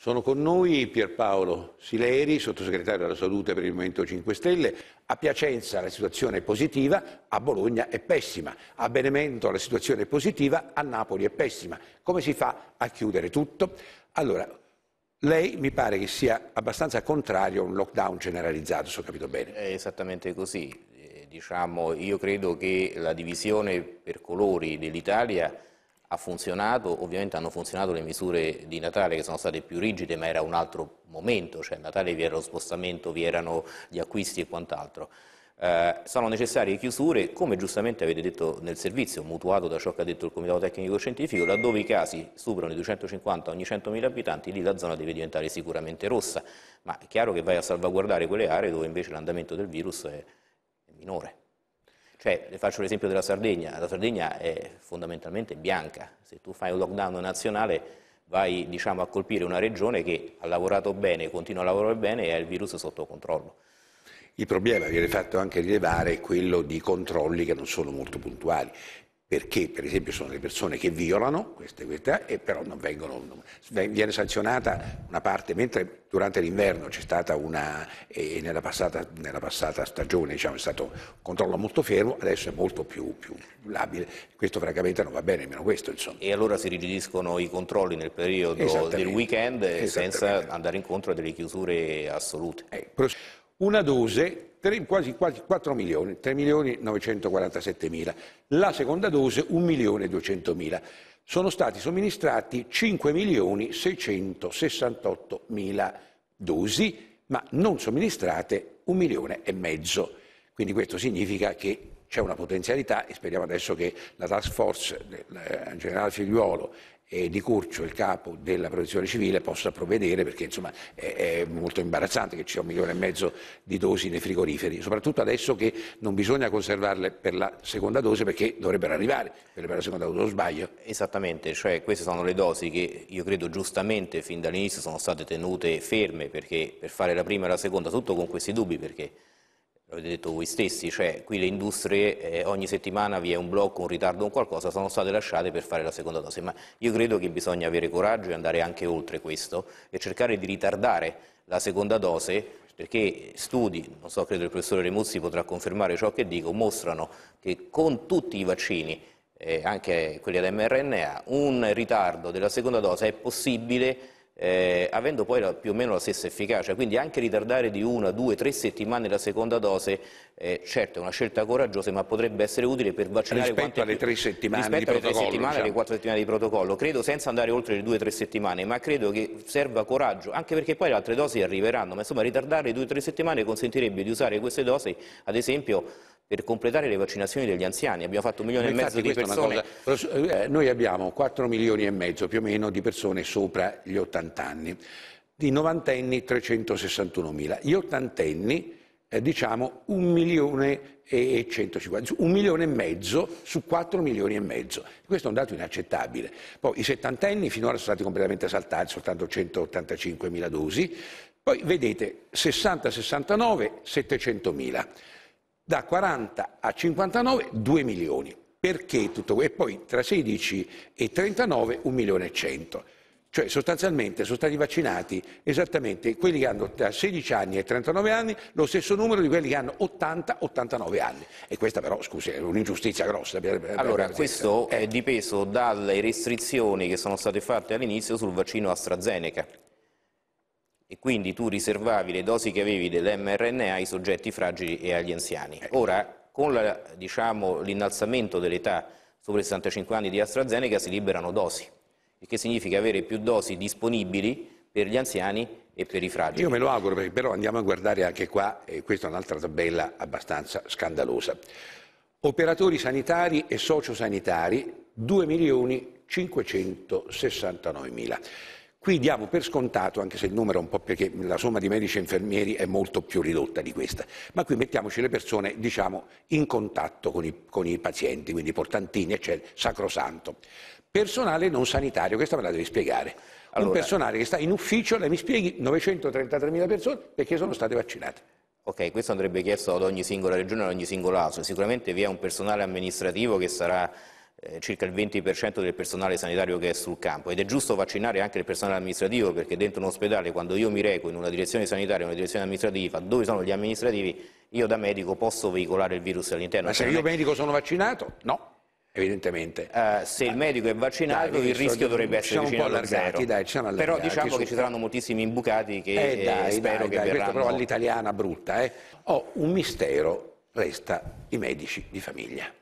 Sono con noi Pierpaolo Sileri, sottosegretario della salute per il Movimento 5 Stelle. A Piacenza la situazione è positiva, a Bologna è pessima. A Benevento la situazione è positiva, a Napoli è pessima. Come si fa a chiudere tutto? Allora, lei mi pare che sia abbastanza contrario a un lockdown generalizzato, se ho capito bene. È esattamente così. Eh, diciamo, io credo che la divisione per colori dell'Italia ha funzionato, ovviamente hanno funzionato le misure di Natale che sono state più rigide, ma era un altro momento, cioè a Natale vi era lo spostamento, vi erano gli acquisti e quant'altro. Eh, sono necessarie chiusure, come giustamente avete detto nel servizio, mutuato da ciò che ha detto il Comitato Tecnico Scientifico, laddove i casi superano i 250 ogni 100.000 abitanti, lì la zona deve diventare sicuramente rossa, ma è chiaro che vai a salvaguardare quelle aree dove invece l'andamento del virus è, è minore. Cioè, le faccio l'esempio della Sardegna, la Sardegna è fondamentalmente bianca, se tu fai un lockdown nazionale vai diciamo, a colpire una regione che ha lavorato bene, continua a lavorare bene e ha il virus sotto controllo. Il problema, viene fatto anche rilevare, è quello di controlli che non sono molto puntuali perché per esempio sono le persone che violano queste queste eh, e però non vengono viene sanzionata una parte mentre durante l'inverno c'è stata una e nella passata, nella passata stagione diciamo, è stato un controllo molto fermo adesso è molto più, più labile questo francamente non va bene nemmeno questo insomma. e allora si rigidiscono i controlli nel periodo del weekend eh, senza andare incontro a delle chiusure assolute eh, una dose 3, quasi, quasi 4 milioni, 3 milioni 947 mila, la seconda dose 1 milione 200 mila. Sono stati somministrati 5 milioni 668 mila dosi, ma non somministrate 1 milione e mezzo. Quindi questo significa che c'è una potenzialità e speriamo adesso che la task force del eh, generale Figliuolo eh, Di Curcio, il capo della protezione civile, possa provvedere perché insomma, è, è, molto imbarazzante che ci sia un milione e mezzo di dosi nei frigoriferi, soprattutto adesso che non bisogna conservarle per la seconda dose perché dovrebbero arrivare per la seconda dose, non sbaglio? Esattamente, cioè queste sono le dosi che io credo giustamente fin dall'inizio sono state tenute ferme perché per fare la prima e la seconda, tutto con questi dubbi perché l'avete detto voi stessi, cioè qui le industrie eh, ogni settimana vi è un blocco, un ritardo, un qualcosa, sono state lasciate per fare la seconda dose, ma io credo che bisogna avere coraggio e andare anche oltre questo e cercare di ritardare la seconda dose perché studi, non so, credo il professore Remuzzi potrà confermare ciò che dico, mostrano che con tutti i vaccini, eh, anche quelli ad mRNA, un ritardo della seconda dose è possibile eh, avendo poi la, più o meno la stessa efficacia. Quindi anche ritardare di una, due, tre settimane la seconda dose, eh, certo è una scelta coraggiosa, ma potrebbe essere utile per vaccinare rispetto alle più, tre settimane rispetto alle tre settimane, diciamo. alle quattro settimane di protocollo. Credo senza andare oltre le due o tre settimane, ma credo che serva coraggio, anche perché poi le altre dosi arriveranno, ma insomma ritardare due o tre settimane consentirebbe di usare queste dosi, ad esempio per completare le vaccinazioni degli anziani. Abbiamo fatto un milione e mezzo di persone. Cosa, eh, noi abbiamo 4 milioni e mezzo più o meno di persone sopra gli 80 anni, di novantenni 361 mila, gli ottantenni eh, diciamo 1 milione e 150, 1 milione e mezzo su 4 milioni e mezzo. Questo è un dato inaccettabile. Poi i settantenni finora sono stati completamente saltati, soltanto 185 mila dosi, poi vedete 60-69, 700 mila da 40 a 59 2 milioni. Perché tutto questo? E poi tra 16 e 39 1 milione e 100. Cioè sostanzialmente sono stati vaccinati esattamente quelli che hanno da 16 anni e 39 anni lo stesso numero di quelli che hanno 80-89 anni. E questa però, scusi, è un'ingiustizia grossa. Allora, questo è eh. dipeso dalle restrizioni che sono state fatte all'inizio sul vaccino AstraZeneca e quindi tu riservavi le dosi che avevi dell'mRNA ai soggetti fragili e agli anziani. Ora, con la, diciamo, l'innalzamento dell'età sopra i 65 anni di AstraZeneca si liberano dosi, il che significa avere più dosi disponibili per gli anziani e per i fragili. Io me lo auguro, però andiamo a guardare anche qua, e questa è un'altra tabella abbastanza scandalosa. Operatori sanitari e sociosanitari 2 milioni 569 mila. Qui diamo per scontato, anche se il numero è un po' perché la somma di medici e infermieri è molto più ridotta di questa, ma qui mettiamoci le persone diciamo, in contatto con i, con i pazienti, quindi portantini, eccetera, sacrosanto. Personale non sanitario, questa me la devi spiegare. Allora, un personale che sta in ufficio, lei mi spieghi, 933.000 persone perché sono state vaccinate. Ok, questo andrebbe chiesto ad ogni singola regione, ad ogni singolo ASO. Sicuramente vi è un personale amministrativo che sarà eh, circa il 20% del personale sanitario che è sul campo ed è giusto vaccinare anche il personale amministrativo perché dentro un ospedale quando io mi reco in una direzione sanitaria, o in una direzione amministrativa, dove sono gli amministrativi, io da medico posso veicolare il virus all'interno. Ma se cioè, io medico sono vaccinato? No evidentemente. Uh, se il medico è vaccinato dai, il rischio so, dovrebbe essere vicino allo zero. Dai, però diciamo che ci saranno moltissimi imbucati che eh, eh dai, eh, spero che dai, verranno. però all'italiana brutta. Eh. Oh, un mistero resta i medici di famiglia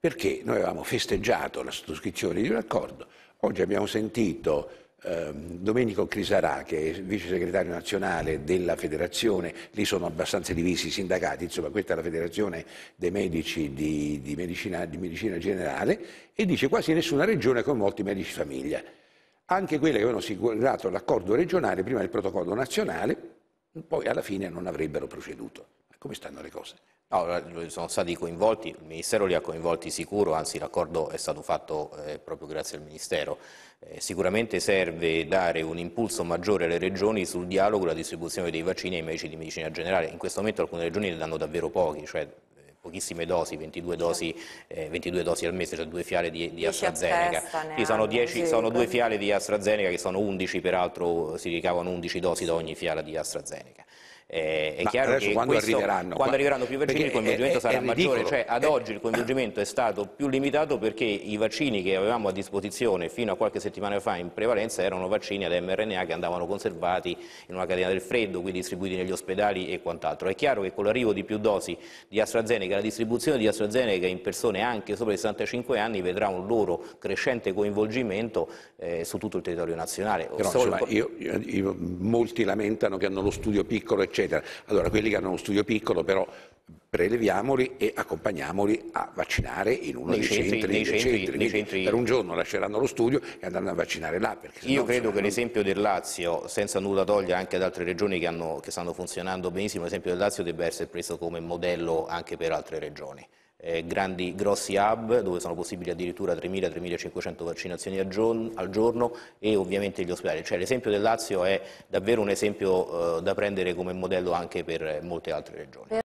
perché noi avevamo festeggiato la sottoscrizione di un accordo, oggi abbiamo sentito ehm, Domenico Crisarà, che è vice segretario nazionale della federazione, lì sono abbastanza divisi i sindacati, insomma questa è la federazione dei medici di, di, medicina, di medicina, generale, e dice quasi nessuna regione ha coinvolto i medici famiglia. Anche quelle che avevano siglato l'accordo regionale, prima del protocollo nazionale, poi alla fine non avrebbero proceduto. Come stanno le cose? Allora, sono stati coinvolti, il Ministero li ha coinvolti sicuro, anzi l'accordo è stato fatto eh, proprio grazie al Ministero. Eh, sicuramente serve dare un impulso maggiore alle regioni sul dialogo e la distribuzione dei vaccini ai medici di medicina generale. In questo momento alcune regioni ne danno davvero pochi, cioè eh, pochissime dosi, 22 dosi, eh, 22 dosi, al mese, cioè due fiale di, di AstraZeneca. Sì, sono, 10, sono, due fiale di AstraZeneca che sono 11, peraltro si ricavano 11 dosi da ogni fiala di AstraZeneca eh, è Ma chiaro che quando, questo, arriveranno, quando arriveranno più vaccini il coinvolgimento è, sarà è maggiore, cioè ad eh. oggi il coinvolgimento è stato più limitato perché i vaccini che avevamo a disposizione fino a qualche settimana fa in prevalenza erano vaccini ad mRNA che andavano conservati in una catena del freddo, quindi distribuiti negli ospedali e quant'altro. È chiaro che con l'arrivo di più dosi di AstraZeneca, la distribuzione di AstraZeneca in persone anche sopra i 65 anni vedrà un loro crescente coinvolgimento eh, su tutto il territorio nazionale. Però, Solo... insomma, io, io, io, molti lamentano che hanno lo studio piccolo eccetera eccetera. Allora quelli che hanno uno studio piccolo però preleviamoli e accompagniamoli a vaccinare in uno dei, dei centri, centri, dei centri, centri. centri. per un giorno lasceranno lo studio e andranno a vaccinare là io credo che l'esempio del Lazio senza nulla togliere anche ad altre regioni che, hanno, che stanno funzionando benissimo l'esempio del Lazio debba essere preso come modello anche per altre regioni eh, grandi, grossi hub dove sono possibili addirittura 3.000-3.500 vaccinazioni al giorno, al giorno, e ovviamente gli ospedali. Cioè, l'esempio del Lazio è davvero un esempio eh, da prendere come modello anche per molte altre regioni.